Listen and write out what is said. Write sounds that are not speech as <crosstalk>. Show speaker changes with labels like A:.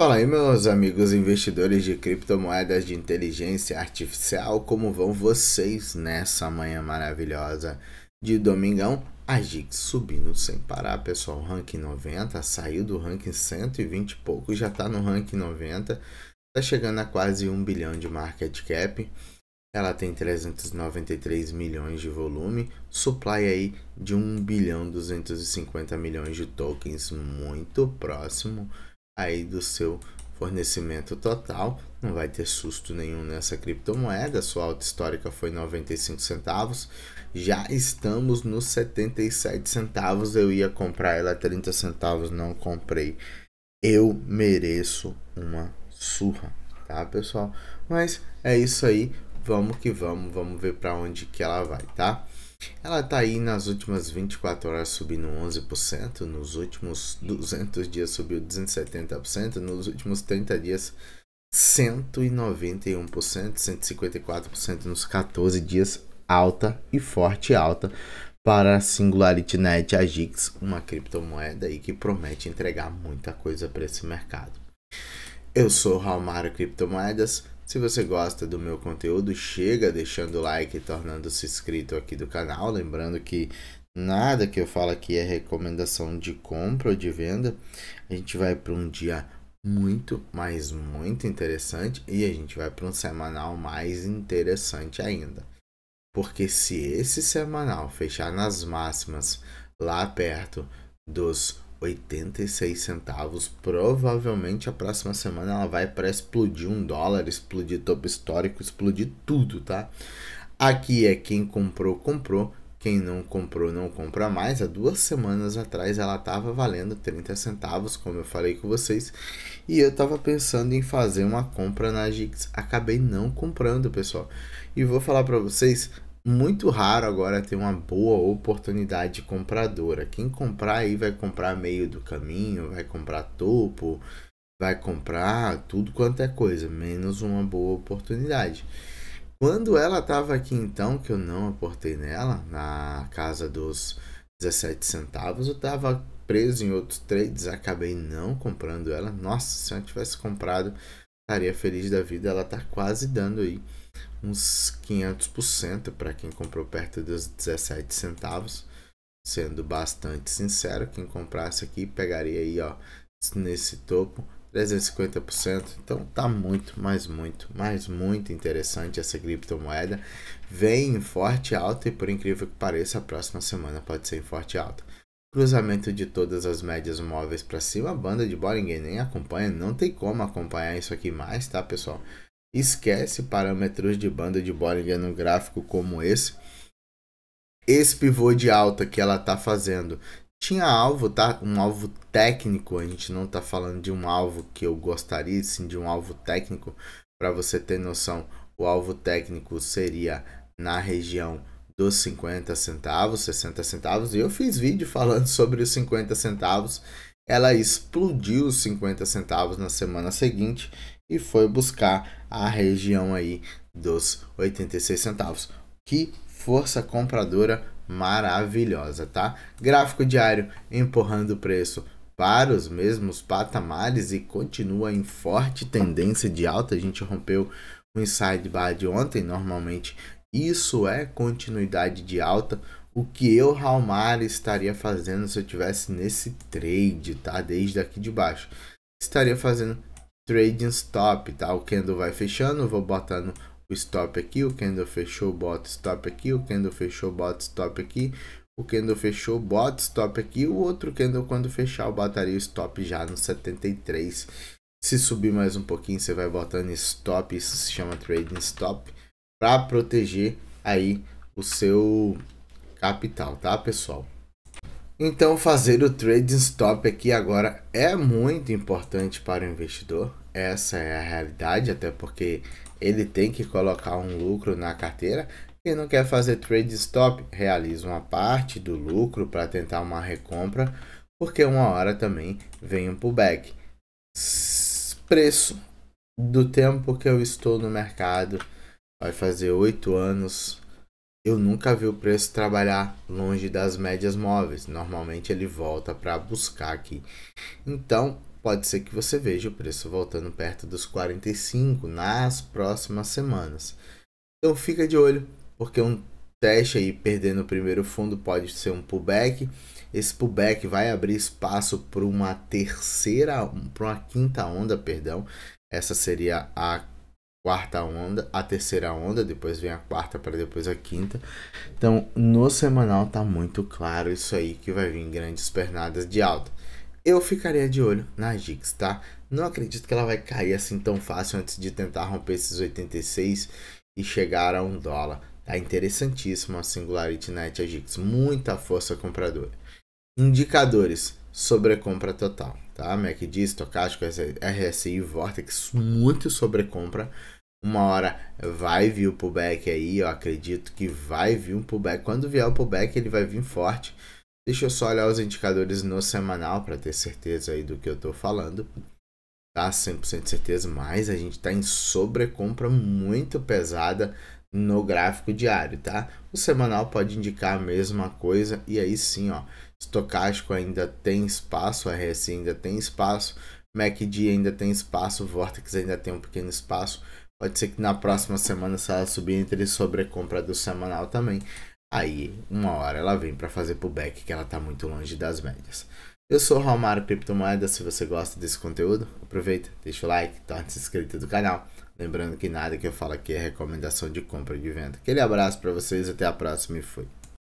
A: Fala aí, meus amigos investidores de criptomoedas de inteligência artificial, como vão vocês nessa manhã maravilhosa de domingão? A GIX subindo sem parar, pessoal. Ranking 90, saiu do ranking 120 e pouco, já está no ranking 90, está chegando a quase 1 bilhão de market cap. Ela tem 393 milhões de volume, supply aí de 1 bilhão 250 milhões de tokens, muito próximo aí do seu fornecimento total, não vai ter susto nenhum nessa criptomoeda, sua alta histórica foi 95 centavos, já estamos nos 77 centavos, eu ia comprar ela a 30 centavos, não comprei. Eu mereço uma surra, tá, pessoal? Mas é isso aí, vamos que vamos, vamos ver para onde que ela vai, tá? Ela está aí nas últimas 24 horas subindo 11%, nos últimos 200 dias subiu 270%, nos últimos 30 dias 191%, 154% nos 14 dias alta e forte alta para a Singularity Net Agix, uma criptomoeda aí que promete entregar muita coisa para esse mercado. Eu sou o Raul Mário Criptomoedas, se você gosta do meu conteúdo, chega deixando o like e tornando-se inscrito aqui do canal. Lembrando que nada que eu falo aqui é recomendação de compra ou de venda. A gente vai para um dia muito, mas muito interessante e a gente vai para um semanal mais interessante ainda. Porque se esse semanal fechar nas máximas lá perto dos 86 centavos. Provavelmente a próxima semana ela vai para explodir um dólar, explodir topo histórico, explodir tudo, tá? Aqui é quem comprou, comprou. Quem não comprou, não compra mais. Há duas semanas atrás ela estava valendo 30 centavos, como eu falei com vocês. E eu estava pensando em fazer uma compra na Gix. Acabei não comprando, pessoal. E vou falar para vocês, muito raro agora ter uma boa oportunidade compradora. Quem comprar aí vai comprar meio do caminho, vai comprar topo, vai comprar tudo quanto é coisa, menos uma boa oportunidade. Quando ela estava aqui então, que eu não aportei nela, na casa dos 17 centavos, eu estava preso em outros trades, acabei não comprando ela. Nossa, se eu tivesse comprado, estaria feliz da vida. Ela está quase dando aí uns 500% para quem comprou perto dos 17 centavos. Sendo bastante sincero, quem comprasse aqui pegaria aí, ó, nesse topo 350%. Então tá muito, mais muito, mais muito interessante essa criptomoeda. Vem em forte alta e por incrível que pareça, a próxima semana pode ser em forte alta. Cruzamento de todas as médias móveis para cima, a banda de Bollinger nem acompanha, não tem como acompanhar isso aqui mais, tá pessoal? Esquece parâmetros de banda de Bollinger no gráfico como esse. Esse pivô de alta que ela tá fazendo tinha alvo, tá? Um alvo técnico, a gente não tá falando de um alvo que eu gostaria, sim de um alvo técnico. Para você ter noção, o alvo técnico seria na região dos 50 centavos, 60 centavos, e eu fiz vídeo falando <laughs> sobre os 50 centavos. Ela explodiu os 50 centavos na semana seguinte e foi buscar a região aí dos 86 centavos. Que força compradora maravilhosa, tá? Gráfico diário empurrando o preço para os mesmos patamares e continua em forte tendência de alta. A gente rompeu inside bar de ontem, normalmente isso é continuidade de alta. O que eu, Raul estaria fazendo se eu tivesse nesse trade, tá? Desde aqui de baixo. Estaria fazendo trading stop, tá? O candle vai fechando, vou botando o stop aqui, o candle fechou, bota stop aqui, o candle fechou, bota stop aqui, o candle fechou, bota stop aqui, o outro candle quando fechar eu botaria o stop já no 73. Se subir mais um pouquinho, você vai botando stop, isso se chama trading stop para proteger aí o seu capital, tá, pessoal? Então, fazer o trading stop aqui agora é muito importante para o investidor. Essa é a realidade, até porque ele tem que colocar um lucro na carteira. Quem não quer fazer trade stop, realiza uma parte do lucro para tentar uma recompra, porque uma hora também vem um pullback. Preço do tempo que eu estou no mercado vai fazer oito anos. Eu nunca vi o preço trabalhar longe das médias móveis. Normalmente ele volta para buscar aqui. Então, pode ser que você veja o preço voltando perto dos 45 nas próximas semanas. Então, fica de olho, porque um teste aí perdendo o primeiro fundo pode ser um pullback. Esse pullback vai abrir espaço para uma terceira, para uma quinta onda, perdão. Essa seria a quarta onda, a terceira onda, depois vem a quarta para depois a quinta. Então, no semanal tá muito claro isso aí que vai vir grandes pernadas de alta. Eu ficaria de olho na Gix, tá? Não acredito que ela vai cair assim tão fácil antes de tentar romper esses 86 e chegar a um dólar. Tá interessantíssimo a Singularity Night a Gix, muita força compradora. Indicadores sobrecompra total, tá? MACD, estocástico, RSI, Vortex, muito sobrecompra. Uma hora vai vir o pullback aí, eu acredito que vai vir um pullback. Quando vier o pullback, ele vai vir forte. Deixa eu só olhar os indicadores no semanal para ter certeza aí do que eu estou falando. Tá 100% certeza, mas a gente está em sobrecompra muito pesada no gráfico diário, tá? O semanal pode indicar a mesma coisa e aí sim, ó, estocástico ainda tem espaço, RSI ainda tem espaço, MACD ainda tem espaço, Vortex ainda tem um pequeno espaço. Pode ser que na próxima semana se ela subir entre sobrecompra do semanal também. Aí, uma hora ela vem para fazer pullback que ela tá muito longe das médias. Eu sou o Romário Criptomoeda, se você gosta desse conteúdo, aproveita, deixa o like, torne-se inscrito do canal. Lembrando que nada que eu falo aqui é recomendação de compra e de venda. Aquele abraço para vocês, até a próxima e fui.